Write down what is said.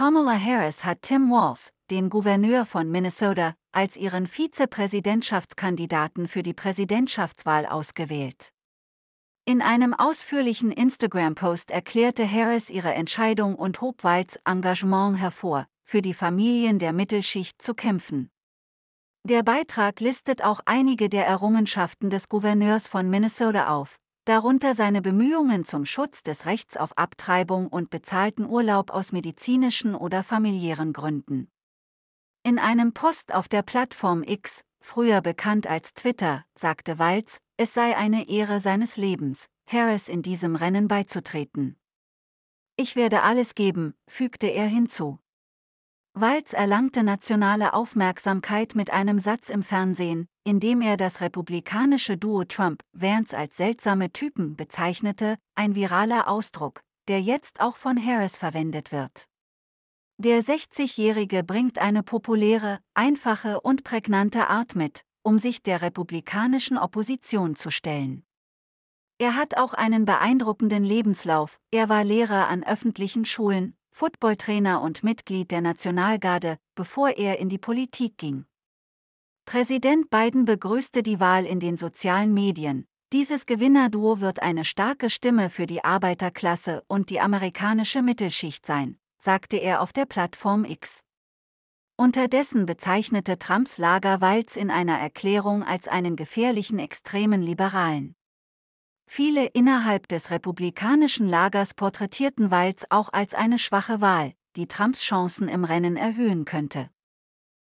Kamala Harris hat Tim Walz, den Gouverneur von Minnesota, als ihren Vizepräsidentschaftskandidaten für die Präsidentschaftswahl ausgewählt. In einem ausführlichen Instagram-Post erklärte Harris ihre Entscheidung und hob Walz Engagement hervor, für die Familien der Mittelschicht zu kämpfen. Der Beitrag listet auch einige der Errungenschaften des Gouverneurs von Minnesota auf, darunter seine Bemühungen zum Schutz des Rechts auf Abtreibung und bezahlten Urlaub aus medizinischen oder familiären Gründen. In einem Post auf der Plattform X, früher bekannt als Twitter, sagte Walz, es sei eine Ehre seines Lebens, Harris in diesem Rennen beizutreten. Ich werde alles geben, fügte er hinzu. Walz erlangte nationale Aufmerksamkeit mit einem Satz im Fernsehen, in dem er das republikanische Duo Trump, Vance als seltsame Typen bezeichnete, ein viraler Ausdruck, der jetzt auch von Harris verwendet wird. Der 60-Jährige bringt eine populäre, einfache und prägnante Art mit, um sich der republikanischen Opposition zu stellen. Er hat auch einen beeindruckenden Lebenslauf, er war Lehrer an öffentlichen Schulen, Footballtrainer und Mitglied der Nationalgarde, bevor er in die Politik ging. Präsident Biden begrüßte die Wahl in den sozialen Medien. Dieses Gewinnerduo wird eine starke Stimme für die Arbeiterklasse und die amerikanische Mittelschicht sein, sagte er auf der Plattform X. Unterdessen bezeichnete Trumps Lagerwalz in einer Erklärung als einen gefährlichen extremen Liberalen. Viele innerhalb des republikanischen Lagers porträtierten Walz auch als eine schwache Wahl, die Trumps Chancen im Rennen erhöhen könnte.